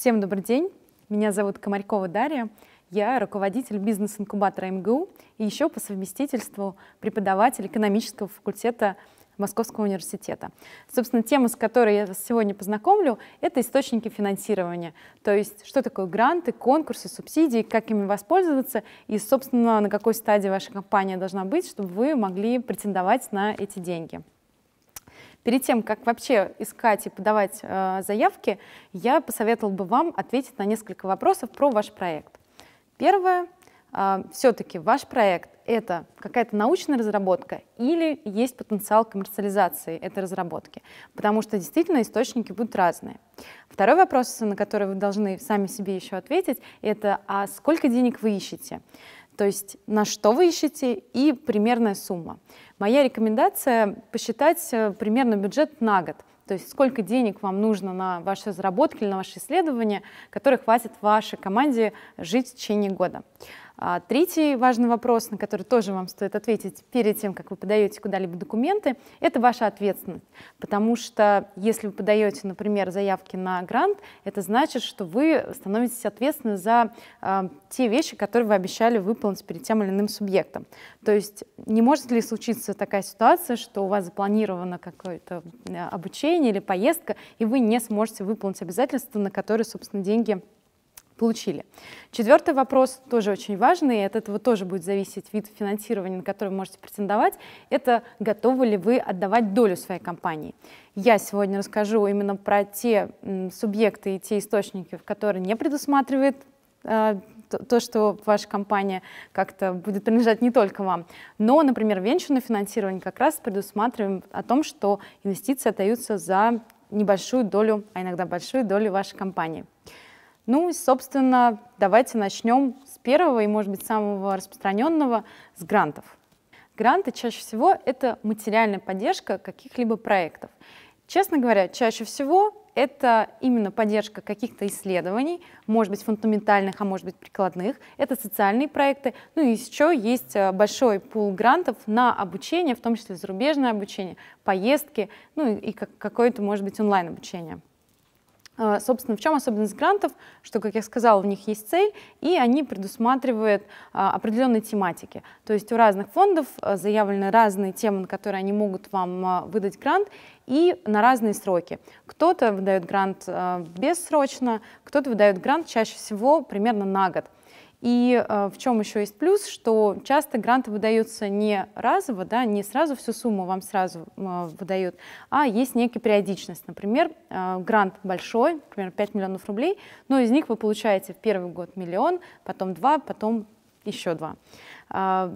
Всем добрый день. Меня зовут Комарькова Дарья. Я руководитель бизнес-инкубатора МГУ и еще по совместительству преподаватель экономического факультета Московского университета. Собственно, тема, с которой я вас сегодня познакомлю, это источники финансирования. То есть, что такое гранты, конкурсы, субсидии, как ими воспользоваться и, собственно, на какой стадии ваша компания должна быть, чтобы вы могли претендовать на эти деньги. Перед тем, как вообще искать и подавать э, заявки, я посоветовал бы вам ответить на несколько вопросов про ваш проект. Первое. Э, Все-таки ваш проект — это какая-то научная разработка или есть потенциал коммерциализации этой разработки? Потому что действительно источники будут разные. Второй вопрос, на который вы должны сами себе еще ответить, это а сколько денег вы ищете? то есть на что вы ищете и примерная сумма. Моя рекомендация – посчитать э, примерно бюджет на год, то есть сколько денег вам нужно на ваши разработки или на ваши исследования, которые хватит вашей команде жить в течение года. А, третий важный вопрос, на который тоже вам стоит ответить перед тем, как вы подаете куда-либо документы, это ваша ответственность. Потому что если вы подаете, например, заявки на грант, это значит, что вы становитесь ответственны за а, те вещи, которые вы обещали выполнить перед тем или иным субъектом. То есть не может ли случиться такая ситуация, что у вас запланировано какое-то э, обучение или поездка, и вы не сможете выполнить обязательства, на которые, собственно, деньги получили. Четвертый вопрос тоже очень важный, и от этого тоже будет зависеть вид финансирования, на который вы можете претендовать, это готовы ли вы отдавать долю своей компании. Я сегодня расскажу именно про те м, субъекты и те источники, которые не предусматривает э, то, что ваша компания как-то будет принадлежать не только вам. Но, например, венчурное финансирование как раз предусматриваем о том, что инвестиции отдаются за небольшую долю, а иногда большую долю вашей компании. Ну и, собственно, давайте начнем с первого и, может быть, самого распространенного, с грантов. Гранты чаще всего это материальная поддержка каких-либо проектов. Честно говоря, чаще всего это именно поддержка каких-то исследований, может быть, фундаментальных, а может быть, прикладных. Это социальные проекты. Ну и еще есть э, большой пул грантов на обучение, в том числе зарубежное обучение, поездки, ну и какое-то, может быть, онлайн-обучение. А, собственно, в чем особенность грантов? Что, как я сказала, в них есть цель, и они предусматривают а, определенные тематики. То есть у разных фондов а, заявлены разные темы, на которые они могут вам выдать грант, и на разные сроки. Кто-то выдает грант бессрочно, кто-то выдает грант чаще всего примерно на год. И э, в чем еще есть плюс, что часто гранты выдаются не разово, да, не сразу всю сумму вам сразу э, выдают, а есть некая периодичность. Например, э, грант большой, например, 5 миллионов рублей, но из них вы получаете в первый год миллион, потом два, потом еще два. А,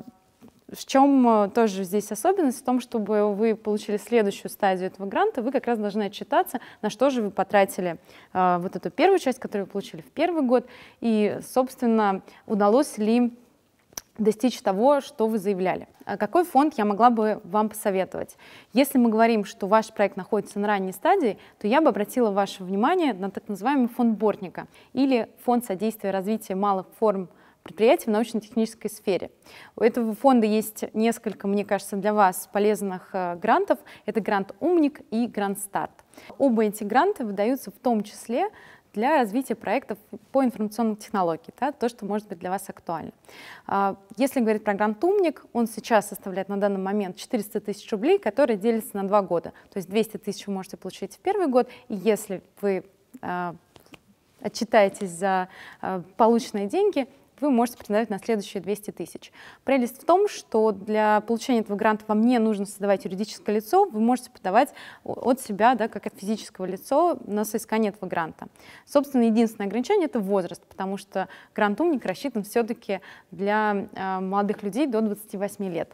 в чем э, тоже здесь особенность? В том, чтобы вы получили следующую стадию этого гранта, вы как раз должны отчитаться, на что же вы потратили э, вот эту первую часть, которую вы получили в первый год, и, собственно, удалось ли достичь того, что вы заявляли. А какой фонд я могла бы вам посоветовать? Если мы говорим, что ваш проект находится на ранней стадии, то я бы обратила ваше внимание на так называемый фонд Бортника или фонд содействия развития малых форм предприятий в научно-технической сфере. У этого фонда есть несколько, мне кажется, для вас полезных э, грантов. Это грант «Умник» и грант «Старт». Оба эти гранта выдаются в том числе для развития проектов по информационным технологиям, да, то, что может быть для вас актуально. А, если говорить про грант «Умник», он сейчас составляет на данный момент 400 тысяч рублей, которые делятся на два года. То есть 200 тысяч вы можете получить в первый год, и если вы а, отчитаетесь за а, полученные деньги, вы можете претендовать на следующие 200 тысяч. Прелесть в том, что для получения этого гранта вам не нужно создавать юридическое лицо, вы можете подавать от себя, да, как от физического лица, на соискание этого гранта. Собственно, единственное ограничение — это возраст, потому что грант «Умник» рассчитан все-таки для э, молодых людей до 28 лет.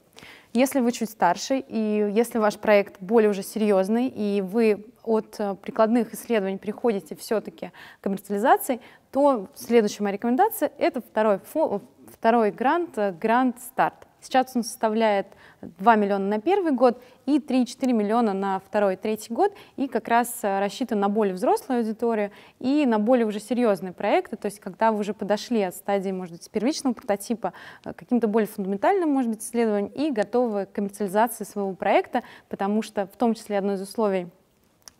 Если вы чуть старше, и если ваш проект более уже серьезный, и вы от э, прикладных исследований переходите все-таки к коммерциализации, то следующая моя рекомендация — это второй, второй грант, э, грант «Старт». Сейчас он составляет 2 миллиона на первый год и 3-4 миллиона на второй третий год, и как раз э, рассчитан на более взрослую аудиторию и на более уже серьезные проекты, то есть когда вы уже подошли от стадии, может быть, первичного прототипа к э, каким-то более фундаментальным, может быть, исследованиям и готовы к коммерциализации своего проекта, потому что в том числе одно из условий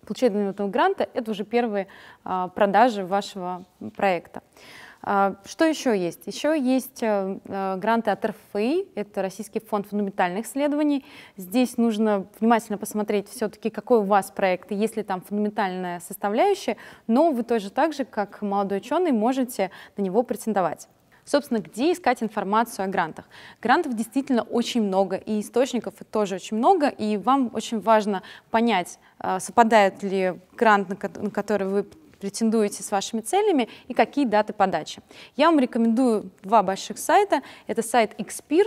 получения этого гранта — это уже первые а, продажи вашего проекта. А, что еще есть? Еще есть гранты от РФИ, это Российский фонд фундаментальных исследований. Здесь нужно внимательно посмотреть все-таки, какой у вас проект, и есть ли там фундаментальная составляющая, но вы тоже так же, как молодой ученый, можете на него претендовать. Собственно, где искать информацию о грантах? Грантов действительно очень много, и источников тоже очень много, и вам очень важно понять, э, совпадает ли грант, на который вы претендуете с вашими целями и какие даты подачи. Я вам рекомендую два больших сайта. Это сайт Xpir,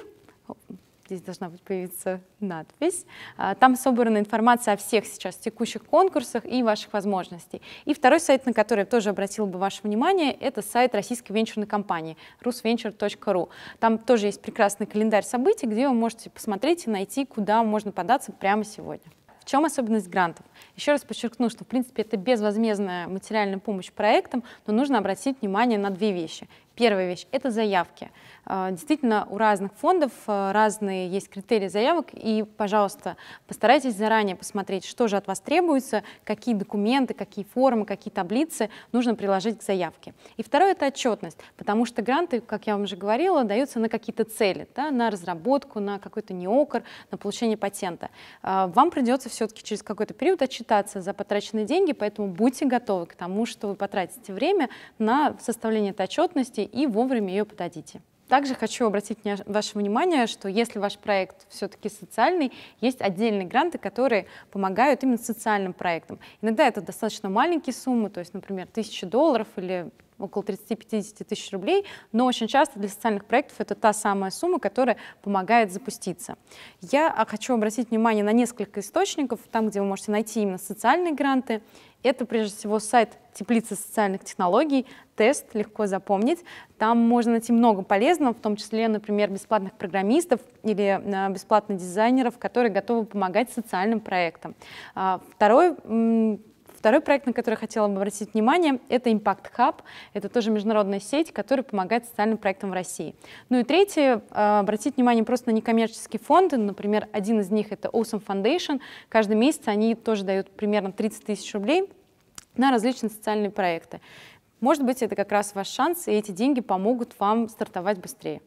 здесь должна быть появиться надпись. А, там собрана информация о всех сейчас текущих конкурсах и ваших возможностей. И второй сайт, на который я тоже обратила бы ваше внимание, это сайт российской венчурной компании rusventure.ru. Там тоже есть прекрасный календарь событий, где вы можете посмотреть и найти, куда можно податься прямо сегодня. В чем особенность грантов? Еще раз подчеркну, что, в принципе, это безвозмездная материальная помощь проектам, но нужно обратить внимание на две вещи. Первая вещь – это заявки. А, действительно, у разных фондов э, разные есть критерии заявок, и, пожалуйста, постарайтесь заранее посмотреть, что же от вас требуется, какие документы, какие формы, какие таблицы нужно приложить к заявке. И второе – это отчетность, потому что гранты, как я вам уже говорила, даются на какие-то цели, да, на разработку, на какой-то неокр, на получение патента. А, вам придется все-таки через какой-то период отчитаться за потраченные деньги, поэтому будьте готовы к тому, что вы потратите время на составление этой отчетности и вовремя ее подадите. Также хочу обратить ваше внимание, что если ваш проект все-таки социальный, есть отдельные гранты, которые помогают именно социальным проектам. Иногда это достаточно маленькие суммы, то есть, например, 1000 долларов или около 30-50 тысяч рублей, но очень часто для социальных проектов это та самая сумма, которая помогает запуститься. Я а, хочу обратить внимание на несколько источников, там, где вы можете найти именно социальные гранты. Это прежде всего сайт теплицы социальных технологий, тест, легко запомнить. Там можно найти много полезного, в том числе, например, бесплатных программистов или а, бесплатных дизайнеров, которые готовы помогать социальным проектам. А, второй Второй проект, на который я хотела бы обратить внимание, это Impact Hub. Это тоже международная сеть, которая помогает социальным проектам в России. Ну и третье, э, обратить внимание просто на некоммерческие фонды. Например, один из них это Awesome Foundation. Каждый месяц они тоже дают примерно 30 тысяч рублей на различные социальные проекты. Может быть, это как раз ваш шанс, и эти деньги помогут вам стартовать быстрее.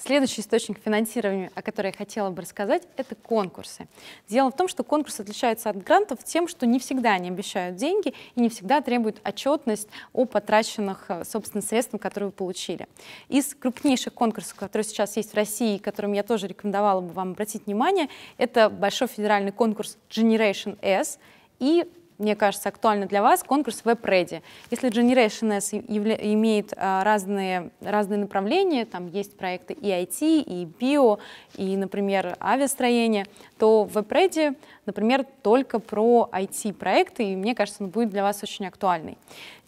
Следующий источник финансирования, о котором я хотела бы рассказать, это конкурсы. Дело в том, что конкурсы отличаются от грантов тем, что не всегда они обещают деньги и не всегда требуют отчетность о потраченных, э, собственно, средствах, которые вы получили. Из крупнейших конкурсов, которые сейчас есть в России, и которым я тоже рекомендовала бы вам обратить внимание, это большой федеральный конкурс Generation S и мне кажется, актуально для вас, конкурс WebReady. Если Generation S имеет а, разные, разные направления, там есть проекты и IT, и био, и, например, авиастроение, то в WebReady, например, только про IT-проекты, и мне кажется, он будет для вас очень актуальный.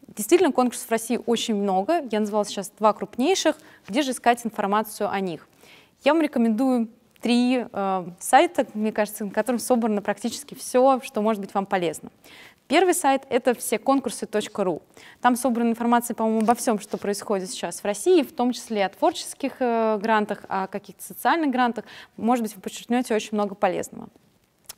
Действительно, конкурсов в России очень много. Я назвала сейчас два крупнейших. Где же искать информацию о них? Я вам рекомендую три э, сайта, мне кажется, на котором собрано практически все, что может быть вам полезно. Первый сайт — это все конкурсы.ру. Там собрана информация, по-моему, обо всем, что происходит сейчас в России, в том числе о творческих э, грантах, о каких-то социальных грантах. Может быть, вы подчеркнете очень много полезного.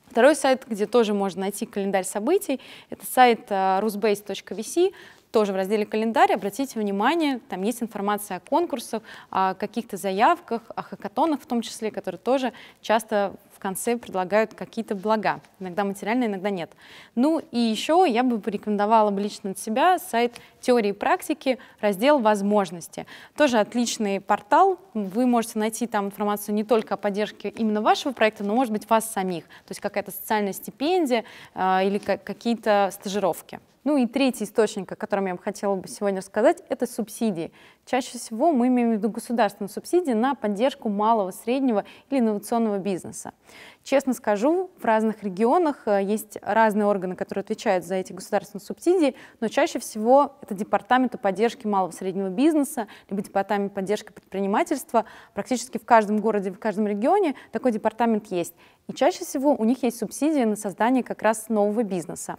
Второй сайт, где тоже можно найти календарь событий, это сайт rusbase.vc. Э, тоже в разделе «Календарь». Обратите внимание, там есть информация о конкурсах, о каких-то заявках, о хакатонах в том числе, которые тоже часто в конце предлагают какие-то блага. Иногда материально, иногда нет. Ну и еще я бы порекомендовала бы лично от себя сайт теории и практики, раздел «Возможности». Тоже отличный портал. Вы можете найти там информацию не только о поддержке именно вашего проекта, но, может быть, вас самих. То есть какая-то социальная стипендия э, или какие-то стажировки. Ну и третий источник, о котором я бы хотела бы сегодня рассказать, это субсидии. Чаще всего мы имеем в виду государственные субсидии на поддержку малого, среднего или инновационного бизнеса. Честно скажу, в разных регионах э, есть разные органы, которые отвечают за эти государственные субсидии, но чаще всего это департаменты поддержки малого и среднего бизнеса, либо департамент поддержки предпринимательства. Практически в каждом городе, в каждом регионе такой департамент есть. И чаще всего у них есть субсидии на создание как раз нового бизнеса.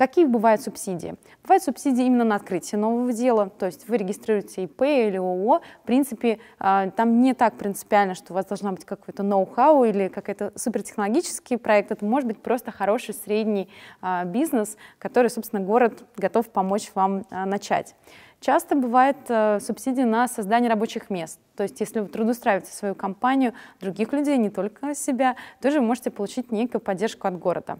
Какие бывают субсидии? Бывают субсидии именно на открытие нового дела, то есть вы регистрируете ИП или ООО. В принципе, а, там не так принципиально, что у вас должна быть какой-то ноу-хау или какой-то супертехнологический проект. Это может быть просто хороший средний а, бизнес, который, собственно, город готов помочь вам а, начать. Часто бывает субсидии на создание рабочих мест. То есть, если вы трудоустраиваете свою компанию, других людей, не только себя, тоже вы можете получить некую поддержку от города.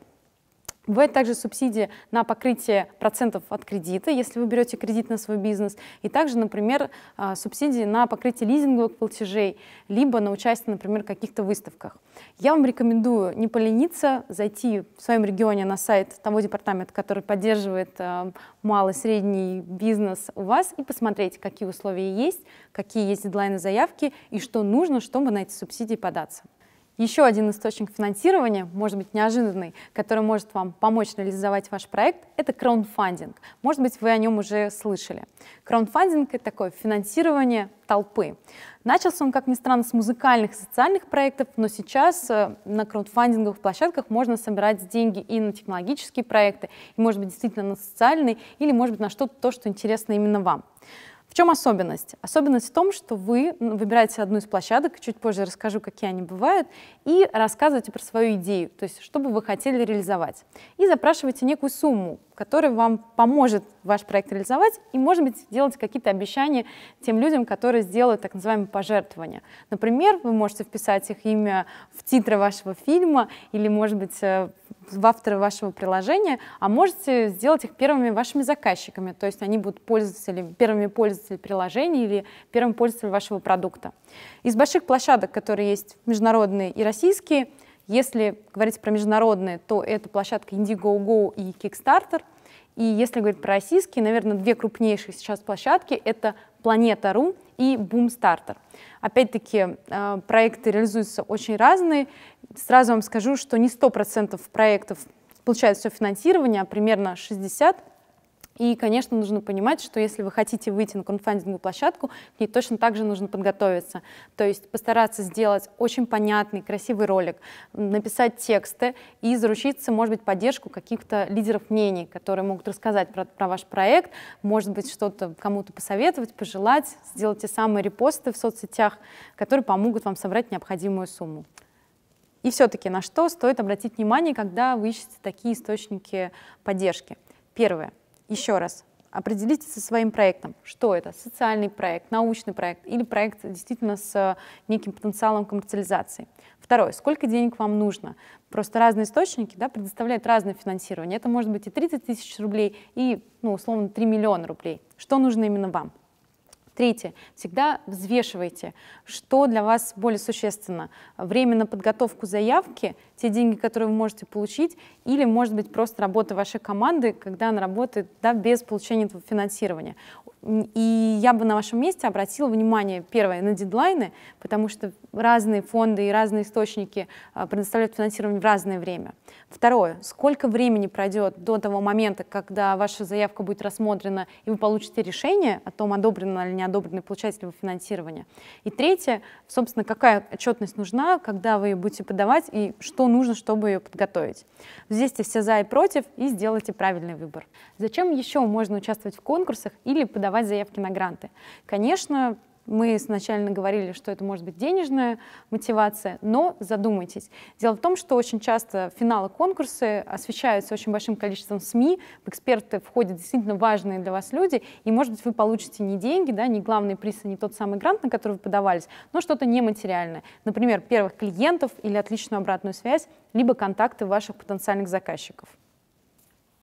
Бывает также субсидии на покрытие процентов от кредита, если вы берете кредит на свой бизнес, и также, например, а, субсидии на покрытие лизинговых платежей, либо на участие, например, в каких-то выставках. Я вам рекомендую не полениться, зайти в своем регионе на сайт того департамента, который поддерживает а, малый, средний бизнес у вас, и посмотреть, какие условия есть, какие есть дедлайны заявки, и что нужно, чтобы на эти субсидии податься. Еще один источник финансирования, может быть неожиданный, который может вам помочь реализовать ваш проект, это краундфандинг. Может быть, вы о нем уже слышали. Краундфандинг – это такое финансирование толпы. Начался он, как ни странно, с музыкальных и социальных проектов, но сейчас э, на краудфандинговых площадках можно собирать деньги и на технологические проекты, и, может быть, действительно на социальные, или, может быть, на что-то, то, что интересно именно вам. В чем особенность? Особенность в том, что вы выбираете одну из площадок, чуть позже расскажу, какие они бывают, и рассказываете про свою идею, то есть что бы вы хотели реализовать. И запрашиваете некую сумму, которая вам поможет ваш проект реализовать, и, может быть, делать какие-то обещания тем людям, которые сделают так называемые пожертвования. Например, вы можете вписать их имя в титры вашего фильма, или, может быть, э, в авторы вашего приложения, а можете сделать их первыми вашими заказчиками, то есть они будут пользователями первыми пользователями приложения или первым пользователем вашего продукта. Из больших площадок, которые есть международные и российские, если говорить про международные, то это площадка Indiegogo и Kickstarter – и если говорить про российские, наверное, две крупнейшие сейчас площадки — это Планета.ру и Бумстартер. Опять-таки, э, проекты реализуются очень разные. Сразу вам скажу, что не 100% проектов получают все финансирование, а примерно 60%. И, конечно, нужно понимать, что если вы хотите выйти на краудфандинговую площадку, к ней точно так же нужно подготовиться. То есть постараться сделать очень понятный, красивый ролик, написать тексты и заручиться, может быть, поддержку каких-то лидеров мнений, которые могут рассказать про, про ваш проект, может быть, что-то кому-то посоветовать, пожелать, сделать те самые репосты в соцсетях, которые помогут вам собрать необходимую сумму. И все-таки на что стоит обратить внимание, когда вы ищете такие источники поддержки? Первое. Еще раз, определитесь со своим проектом. Что это? Социальный проект, научный проект или проект действительно с э, неким потенциалом коммерциализации. Второе, сколько денег вам нужно? Просто разные источники да, предоставляют разное финансирование. Это может быть и 30 тысяч рублей, и, ну, условно, 3 миллиона рублей. Что нужно именно вам? Третье. Всегда взвешивайте, что для вас более существенно. Время на подготовку заявки те деньги, которые вы можете получить, или, может быть, просто работа вашей команды, когда она работает да, без получения этого финансирования. И я бы на вашем месте обратила внимание, первое, на дедлайны, потому что разные фонды и разные источники а, предоставляют финансирование в разное время. Второе, сколько времени пройдет до того момента, когда ваша заявка будет рассмотрена, и вы получите решение о том, одобрено или не одобрено, получаете ли вы финансирование. И третье, собственно, какая отчетность нужна, когда вы ее будете подавать, и что нужно, чтобы ее подготовить. Взвесьте все за и против и сделайте правильный выбор. Зачем еще можно участвовать в конкурсах или подавать заявки на гранты? Конечно, мы сначала говорили, что это может быть денежная мотивация, но задумайтесь. Дело в том, что очень часто финалы конкурсы освещаются очень большим количеством СМИ, в эксперты входят действительно важные для вас люди, и, может быть, вы получите не деньги, да, не главный приз, а не тот самый грант, на который вы подавались, но что-то нематериальное. Например, первых клиентов или отличную обратную связь, либо контакты ваших потенциальных заказчиков.